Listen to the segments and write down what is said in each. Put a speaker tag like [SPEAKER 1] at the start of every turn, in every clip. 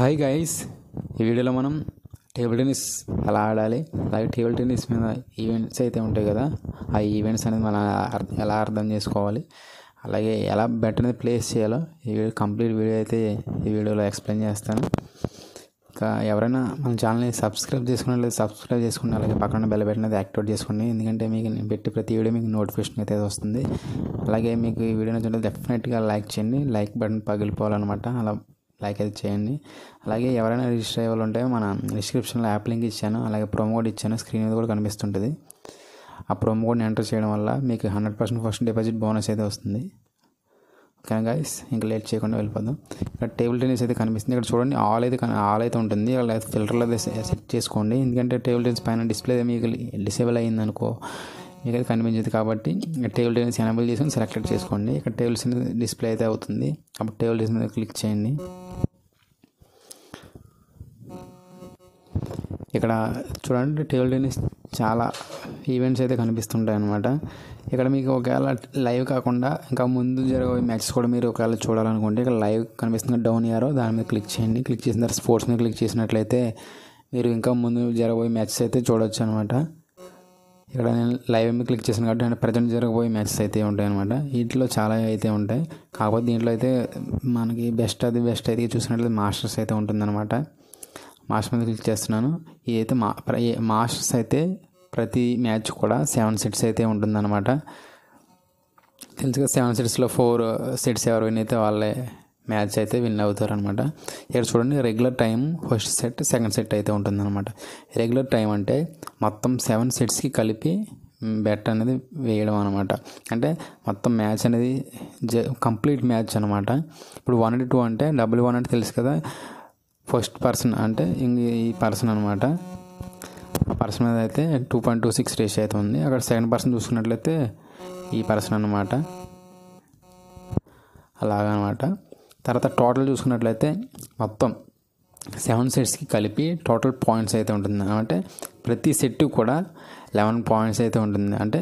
[SPEAKER 1] hi guys ఈ వీడియోలో మనం టేబుల్ టెన్నిస్ ఎలా ఆడాలి అలాగే టేబుల్ టెన్నిస్ మీద ఈవెంట్స్ అయితే ఉంటాయి కదా ఆ ఈవెంట్స్ అనేది మనం ఎలా అర్థం చేసుకోవాలి అలాగే ఎలా బెటర్ అనేది ప్లేస్ చేయాలో ఈ వీడియో కంప్లీట్ వీడియో అయితే ఈ వీడియోలో ఎక్స్ప్లెయిన్ చేస్తాను ఇంకా ఎవరైనా మన ఛానల్ని సబ్స్క్రైబ్ లేదా సబ్స్క్రైబ్ చేసుకుని అలాగే పక్కన బెల్ బెటర్ అనేది యాక్టివేట్ చేసుకోండి ఎందుకంటే మీకు నేను పెట్టి ప్రతి వీడియో మీకు నోటిఫికేషన్ అయితే వస్తుంది అలాగే మీకు ఈ వీడియో నచ్చినట్లయితే డెఫినెట్గా లైక్ చేయండి లైక్ బటన్ పగిలిపోవాలన్నమాట అలా లైక్ అయితే చేయండి అలాగే ఎవరైనా రిజిస్టర్ అయ్యే వాళ్ళు ఉంటే మన డిస్క్రిప్షన్లో యాప్ లింక్ ఇచ్చాను అలాగే ప్రోమో కోడ్ ఇచ్చాను స్క్రీన్ మీద కూడా కనిపిస్తుంటుంది ఆ ప్రోమో కోడ్ని ఎంటర్ చేయడం వల్ల మీకు hundred percent first deposit bonus అయితే వస్తుంది ఓకేనా గాయస్ ఇంకా లేట్ చేయకుండా వెళ్ళిపోదాం ఇక్కడ టేబుల్ టెన్నిస్ అయితే కనిపిస్తుంది ఇక్కడ చూడండి ఆల్ అయితే ఆల్ అయితే ఉంటుంది ఫిల్టర్లో అయితే సెట్ చేసుకోండి ఎందుకంటే టేబుల్ టెన్నిస్ పైన డిస్ప్లే మీకు డిసేబుల్ అనుకో మీకైతే కనిపించదు కాబట్టి టేబుల్ టెన్నిస్ ఎనబుల్ చేసుకొని సెలెక్ట్ చేసుకోండి ఇక్కడ టేబుల్స్ డిస్ప్లే అయితే అవుతుంది అప్పుడు టేబుల్ టెన్నిస్ మీద క్లిక్ చేయండి ఇక్కడ చూడండి టేబుల్ టెన్నిస్ చాలా ఈవెంట్స్ అయితే కనిపిస్తుంటాయి అనమాట ఇక్కడ మీకు ఒకవేళ లైవ్ కాకుండా ఇంకా ముందు జరిగే మ్యాచెస్ కూడా మీరు ఒకవేళ చూడాలనుకుంటే ఇక్కడ లైవ్ కనిపిస్తుంది డౌన్ ఇయారో దాని మీద క్లిక్ చేయండి క్లిక్ చేసిన తర్వాత స్పోర్ట్స్ మీద క్లిక్ చేసినట్లయితే మీరు ఇంకా ముందు జరగబోయే మ్యాచెస్ అయితే చూడవచ్చు అనమాట ఇక్కడ నేను లైవ్ ఎంపీ క్లిక్ చేసిన కాబట్టి అంటే ప్రజెంట్ జరగబోయే మ్యాచెస్ అయితే ఉంటాయి అనమాట వీటిలో చాలా అయితే ఉంటాయి కాకపోతే దీంట్లో అయితే మనకి బెస్ట్ అది బెస్ట్ అయితే చూసినట్లయితే మాస్టర్స్ అయితే ఉంటుందన్నమాట మాస్టర్ మీద క్లిక్ చేస్తున్నాను ఇది అయితే మా మాస్టర్స్ అయితే ప్రతి మ్యాచ్ కూడా సెవెన్ సెట్స్ అయితే ఉంటుందన్నమాట తెలుసుగా సెవెన్ సెట్స్లో ఫోర్ సెట్స్ ఎవరు విన్ అయితే వాళ్ళే మ్యాచ్ అయితే విన్ అవుతారు అనమాట ఇక్కడ చూడండి regular time first set second set అయితే ఉంటుంది అనమాట రెగ్యులర్ టైం అంటే మొత్తం సెవెన్ సెట్స్కి కలిపి బెట్ అనేది వేయడం అనమాట అంటే మొత్తం మ్యాచ్ అనేది జ కంప్లీట్ మ్యాచ్ అనమాట ఇప్పుడు వన్ అండ్ టూ అంటే డబుల్ వన్ అంటే తెలుసు కదా ఫస్ట్ పర్సన్ అంటే ఈ పర్సన్ అనమాట ఆ పర్సన్ మీద అయితే two point two six ratio అయితే ఉంది అక్కడ సెకండ్ పర్సన్ చూసుకున్నట్లయితే ఈ పర్సన్ అనమాట అలాగనమాట తర్వాత టోటల్ చూసుకున్నట్లయితే మొత్తం సెవెన్ సెట్స్కి కలిపి టోటల్ పాయింట్స్ అయితే ఉంటుంది అంటే ప్రతి సెట్ కూడా లెవెన్ పాయింట్స్ అయితే ఉంటుంది అంటే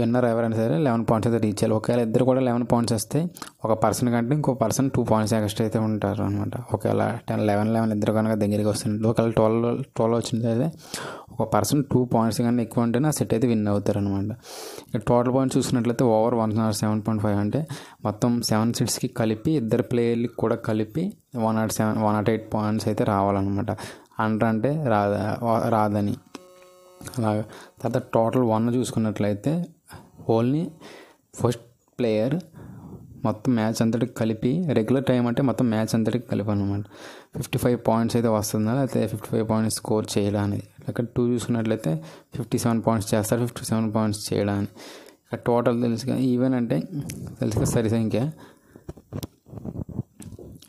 [SPEAKER 1] విన్నర్ ఎవరైనా సరే లెవెన్ పాయింట్స్ అయితే రీచ్ చేయాలి ఒకవేళ ఇద్దరు కూడా లెవెన్ పాయింట్స్ వస్తే ఒక పర్సన్ కంటే ఇంకో పర్సన్ టూ పాయింట్స్ ఎక్స్ట్రా అయితే ఉంటారు అనమాట ఒకవేళ టెన్ లెవెన్ లెవెన్ ఇద్దరు కనుక దగ్గరికి వస్తుంది ఒకవేళ ట్వెల్వ్ ట్వెల్వ్ అయితే ఒక పర్సన్ టూ పాయింట్స్ కన్నా ఎక్కువ ఉంటే నా సెట్ అయితే విన్ అవుతారు అనమాట ఇక టోటల్ పాయింట్స్ చూసినట్లయితే over one not seven point five అంటే మొత్తం సెవెన్ సెట్స్కి కలిపి ఇద్దరు ప్లేయర్లకి కూడా కలిపి one not seven one not eight points అయితే రావాలన్నమాట అంటే రాదా రాదని అలాగా తర్వాత టోటల్ వన్ చూసుకున్నట్లయితే ఓన్లీ ఫస్ట్ ప్లేయర్ మొత్తం మ్యాచ్ అంతటికి కలిపి రెగ్యులర్ టైం అంటే మొత్తం మ్యాచ్ అంతటికి కలిపి అనమాట ఫిఫ్టీ ఫైవ్ పాయింట్స్ అయితే వస్తుందా లేకపోతే ఫిఫ్టీ ఫైవ్ పాయింట్స్ స్కోర్ చేయడానికి అనేది ఇక్కడ టూ చూసుకున్నట్లయితే ఫిఫ్టీ సెవెన్ పాయింట్స్ చేస్తారు ఫిఫ్టీ సెవెన్ పాయింట్స్ చేయడానికి ఇక టోటల్ తెలుసుగా ఈవెన్ అంటే తెలుసుగా సరి సంఖ్య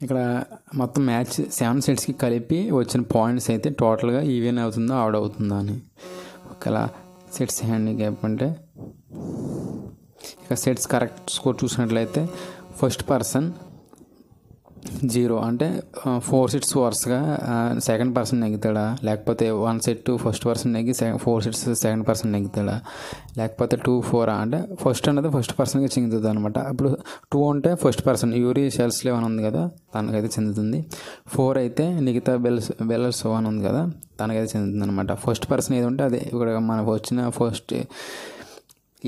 [SPEAKER 1] ఇక్కడ మొత్తం మ్యాచ్ సెవెన్ సెట్స్కి కలిపి వచ్చిన పాయింట్స్ అయితే టోటల్గా ఈవెన్ అవుతుందో అవుట్ అవుతుందో అని ఒకవేళ సెట్స్ హ్యాండిక్యాప్ అంటే ఇక సెట్స్ కరెక్ట్ స్కోర్ చూసినట్లయితే ఫస్ట్ పర్సన్ జీరో అంటే ఫోర్ సీట్స్ వరుసగా సెకండ్ పర్సన్ నెగ్గుతాడా లేకపోతే వన్ సెట్ ఫస్ట్ పర్సన్ నెగ్గి ఫోర్ సీట్స్ సెకండ్ పర్సన్ నెగ్గుతాడా లేకపోతే టూ ఫోర్ అంటే ఫస్ట్ అనేది ఫస్ట్ పర్సన్గా చెందుతుంది అనమాట అప్పుడు టూ అంటే ఫస్ట్ పర్సన్ యూరి సెల్స్ లేవని ఉంది కదా తనకైతే చెందుతుంది ఫోర్ అయితే మిగతా బెల్స్ బెల్లర్స్ అని ఉంది కదా తనకైతే చెందుతుంది అనమాట ఫస్ట్ పర్సన్ ఏది ఉంటే అదే ఇక్కడ మనకు వచ్చిన ఫస్ట్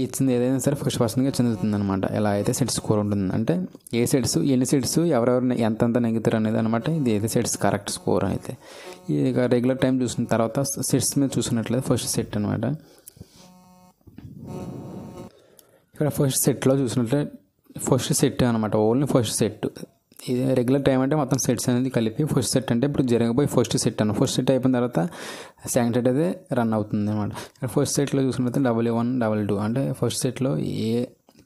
[SPEAKER 1] ఇచ్చింది ఏదైనా సరే ఫస్ట్ పర్సన్గా చెందుతుంది అనమాట ఎలా అయితే సెట్ స్కోర్ ఉంటుంది అంటే ఏ సెట్స్ ఎన్ని సెట్స్ ఎవరెవరు ఎంతెంత నెగ్గుతారు అనేది అనమాట ఇది ఏదైతే సెట్స్ కరెక్ట్ స్కోర్ అయితే ఇక రెగ్యులర్ టైం చూసిన తర్వాత సెట్స్ మీద చూసినట్లయితే ఫస్ట్ సెట్ అనమాట ఇక్కడ ఫస్ట్ సెట్లో చూసినట్లయితే ఫస్ట్ సెట్ అనమాట ఓన్లీ ఫస్ట్ సెట్ ఇది రెగ్యులర్ టైం అంటే మొత్తం సెట్స్ అనేది కలిపి ఫస్ట్ సెట్ అంటే ఇప్పుడు జరగబోయే ఫస్ట్ సెట్ అన్న ఫస్ట్ సెట్ అయిపోయిన తర్వాత సెకండ్ సెట్ అయితే రన్ అవుతుంది అనమాట ఫస్ట్ సెట్లో చూసుకున్నట్లయితే డబల్ వన్ డబల్ టూ అంటే ఫస్ట్ సెట్లో ఏ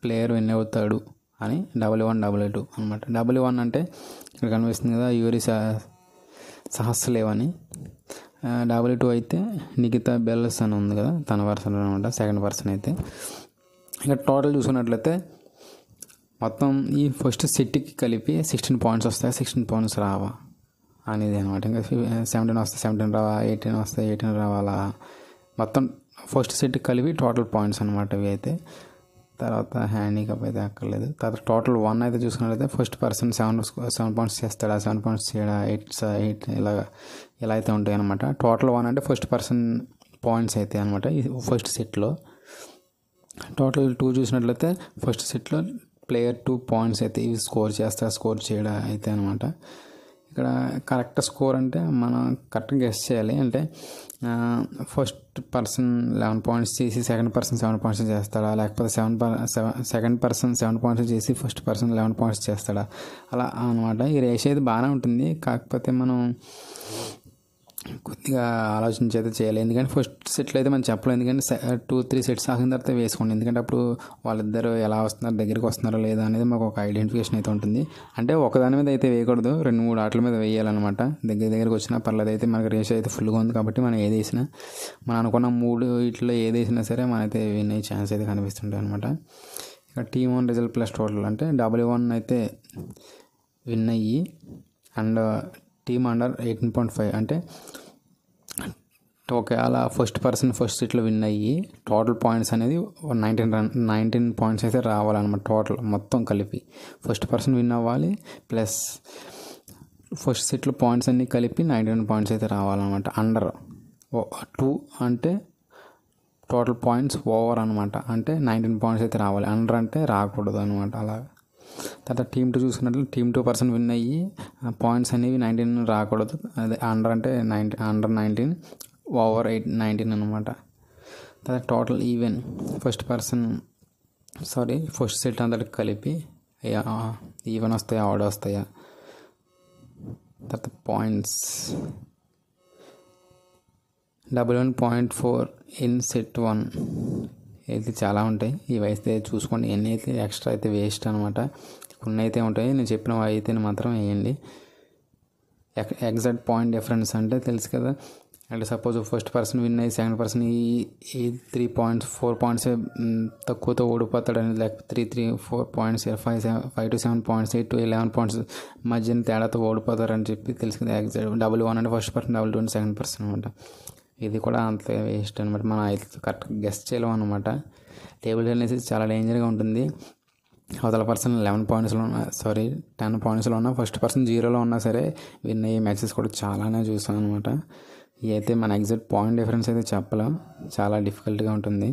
[SPEAKER 1] ప్లేయర్ విన్ అవుతాడు అని డబల్ వన్ డబల్ టూ అనమాట డబల్ వన్ అంటే ఇక్కడ కనిపిస్తుంది కదా యూరి సహస్రలేవని డబల్ టూ అయితే నిఖితా బెల్స్ అని ఉంది కదా తన పర్సన్ అనమాట సెకండ్ పర్సన్ అయితే ఇంకా టోటల్ చూసుకున్నట్లయితే మొత్తం ఈ ఫస్ట్ సెట్కి కలిపి సిక్స్టీన్ పాయింట్స్ వస్తాయి సిక్స్టీన్ పాయింట్స్ రావా అనేది అనమాట ఇంకా సెవెంటీన్ వస్తే సెవెంటీన్ రావా ఎయిటీన్ వస్తే ఎయిటీన్ రావాలా మొత్తం ఫస్ట్ సెట్ కలిపి టోటల్ పాయింట్స్ అనమాట ఇవి అయితే తర్వాత హ్యాండీకప్ అయితే అక్కర్లేదు తర్వాత టోటల్ వన్ అయితే చూసుకున్నట్లయితే first person seven seven points చేస్తాడా సెవెన్ పాయింట్స్ చేయడా ఎయిట్ ఎయిట్ ఇలా ఇలా అయితే ఉంటాయి అనమాట టోటల్ వన్ అంటే ఫస్ట్ పర్సన్ పాయింట్స్ అయితే అనమాట ఫస్ట్ సెట్లో టోటల్ టూ చూసినట్లయితే ఫస్ట్ సెట్లో ప్లేయర్ టూ పాయింట్స్ అయితే ఇవి స్కోర్ చేస్తా స్కోర్ చేయడం అయితే అనమాట ఇక్కడ కరెక్ట్ స్కోర్ అంటే మనం కరెక్ట్గా గెస్ట్ చేయాలి అంటే ఫస్ట్ పర్సన్ లెవెన్ పాయింట్స్ చేసి సెకండ్ పర్సన్ సెవెన్ పాయింట్స్ చేస్తాడా లేకపోతే seven per second person seven points చేసి ఫస్ట్ పర్సన్ లెవెన్ పాయింట్స్ చేస్తాడా అలా అనమాట ఈ రేషియో అయితే బాగానే ఉంటుంది కాకపోతే మనం కొద్దిగా ఆలోచించి అయితే చేయలేదు ఎందుకంటే ఫస్ట్ సెట్లు అయితే మనం చెప్పలేదు ఎందుకంటే టూ త్రీ సెట్స్ ఆగిన తర్వాత వేసుకోండి ఎందుకంటే అప్పుడు వాళ్ళిద్దరు ఎలా వస్తున్నారు దగ్గరికి వస్తున్నారో లేదా అనేది మాకు ఒక ఐడెంటిఫికేషన్ అయితే ఉంటుంది అంటే ఒకదాని మీద అయితే వేయకూడదు రెండు మూడు ఆటల మీద వేయాలన్నమాట దగ్గర దగ్గరికి వచ్చినా పర్లేదు అయితే మనకి రేస్ అయితే ఫుల్గా ఉంది కాబట్టి మనం ఏది వేసినా మనం అనుకున్న మూడు ఇట్లో ఏది సరే సరే అయితే విన్ అయ్యే ఛాన్స్ అయితే కనిపిస్తుంటాయి అనమాట ఇక T one result plus total అంటే డబ్ల్యూ వన్ అయితే విన్ అయ్యి and team under eighteen point five అంటే ఓకే అలా ఫస్ట్ పర్సన్ ఫస్ట్ సీట్లో విన్ అయ్యి టోటల్ పాయింట్స్ అనేది నైన్టీన్ రన్ నైన్టీన్ పాయింట్స్ అయితే రావాలన్నమాట టోటల్ మొత్తం కలిపి ఫస్ట్ పర్సన్ విన్ అవ్వాలి ప్లస్ ఫస్ట్ సీట్లో పాయింట్స్ అన్నీ కలిపి నైన్టీన్ పాయింట్స్ అయితే రావాలన్నమాట అండర్ టూ అంటే టోటల్ పాయింట్స్ ఓవర్ అనమాట అంటే నైన్టీన్ పాయింట్స్ అయితే రావాలి అండర్ అంటే రాకూడదు అనమాట అలాగా తర్వాత టీమ్ టూ చూసుకున్నట్లయితే టీమ్ టూ పర్సన్ విన్ అయ్యి పాయింట్స్ అనేవి నైన్టీన్ రాకూడదు అదే అండర్ అంటే nineteen under nineteen over eight nineteen అనమాట తర్వాత total even first person sorry first set అంతటి కలిపి ఈవెన్ వస్తాయా ఆర్డర్ వస్తాయా తర్వాత points double one point four in set one అయితే చాలా ఉంటాయి ఇవైతే చూసుకోండి ఎన్ని అయితే ఎక్స్ట్రా అయితే వేస్ట్ అనమాట కొన్ని అయితే ఉంటాయి నేను చెప్పినవి అయితే మాత్రం వేయండి ఎగ్జాక్ట్ పాయింట్ డిఫరెన్స్ అంటే తెలుసు కదా అంటే సపోజ్ ఫస్ట్ పర్సన్ విన్ అయ్యి సెకండ్ పర్సన్ ఈ ఈ త్రీ పాయింట్స్ ఫోర్ పాయింట్స్ తక్కువతో ఓడిపోతాడు అని లేకపోతే three three four points five seven five to seven points eight to eleven points మధ్యన తేడాతో ఓడిపోతారని చెప్పి తెలుసు కదా ఎగ్జాక్ట్ డబుల్ వన్ అంటే first person double two second person అనమాట ఇది కూడా అంత వేస్ట్ అనమాట మనం అయితే కరెక్ట్ గెస్ట్ చేయలేము అనమాట టేబుల్ టెన్నిస్ చాలా డేంజర్గా ఉంటుంది అవతల పర్సన్ లెవెన్ పాయింట్స్లో ఉన్న సారీ టెన్ పాయింట్స్లో ఉన్న ఫస్ట్ పర్సన్ జీరోలో ఉన్నా సరే విన్న ఈ మ్యాచెస్ కూడా చాలానే చూసాను అనమాట అయితే మన ఎగ్జాక్ట్ పాయింట్ డిఫరెన్స్ అయితే చెప్పలేం చాలా డిఫికల్ట్గా ఉంటుంది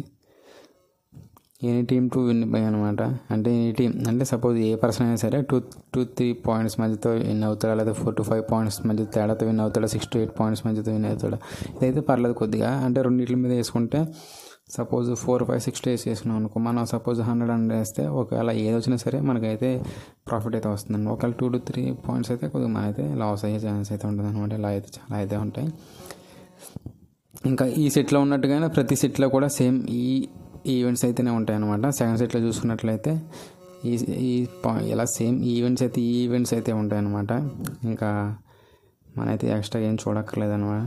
[SPEAKER 1] any team to win by అనమాట అంటే ఎనీ టీమ్ అంటే సపోజ్ ఏ పర్సన్ అయినా సరే టూ టూ త్రీ పాయింట్స్ మధ్యతో విన్ అవుతాడు లేదా ఫోర్ టు ఫైవ్ పాయింట్స్ మధ్య తేడాతో విన్ అవుతాడు సిక్స్ టు ఎయిట్ పాయింట్స్ మధ్యతో విన్ అవుతాడు ఇదైతే పర్లేదు కొద్దిగా అంటే రెండింటి మీద వేసుకుంటే suppose four five six days వేసుకున్నాం అనుకో మనం సపోజ్ హండ్రెడ్ హండ్రెడ్ వేస్తే ఒకవేళ ఏది వచ్చినా సరే మనకైతే ప్రాఫిట్ అయితే వస్తుందండి ఒకవేళ టూ టు త్రీ పాయింట్స్ అయితే కొద్దిగా మనైతే లాస్ అయ్యే ఛాన్స్ అయితే ఉంటుంది అనమాట ఇలా అయితే చాలా అయితే ఉంటాయి ఇంకా ఈ సెట్లో ఉన్నట్టుగానే ప్రతి సెట్లో కూడా సేమ్ ఈ ఈవెంట్స్ అయితేనే ఉంటాయన్నమాట సెకండ్ సెట్లో చూసుకున్నట్లయితే ఈ ఈ ఇలా సేమ్ ఈవెంట్స్ అయితే ఈ ఈవెంట్స్ అయితే ఉంటాయన్నమాట ఇంకా మనైతే ఎక్స్ట్రా ఏం చూడక్కర్లేదు అనమాట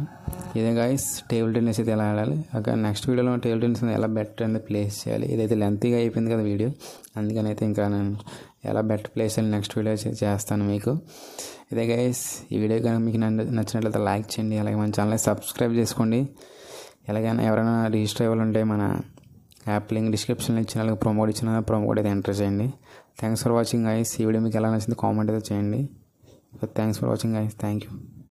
[SPEAKER 1] ఇదే గాయస్ టేబుల్ టెన్నిస్ అయితే ఎలా ఆడాలి అక్కడ నెక్స్ట్ వీడియోలో టేబుల్ టెన్నిస్ ఎలా బెటర్ అనేది ప్లేస్ చేయాలి ఇదైతే లెంతీగా అయిపోయింది కదా వీడియో అందుకని అయితే ఇంకా నేను ఎలా బెట్ ప్లేస్ చేయాలి నెక్స్ట్ వీడియో చేస్తాను మీకు ఇదే గాయస్ ఈ వీడియో కనుక మీకు నచ్చినట్లయితే లైక్ చేయండి అలాగే మన ఛానల్ సబ్స్క్రైబ్ చేసుకోండి ఎలాగైనా ఎవరైనా రిజిస్టర్ అవ్వాలంటే మన యాప్ లింక్ డిస్క్రిప్షన్లో ఇచ్చిన అలాగే ఇచ్చిన ప్రమోడ్ అయితే ఎంటర్ చేయండి థ్యాంక్స్ ఫర్ వాచింగ్ ఐస్ ఈ వీడియో మీకు ఎలా నచ్చింది కామెంట్ అయితే చేయండి thanks for watching guys thank you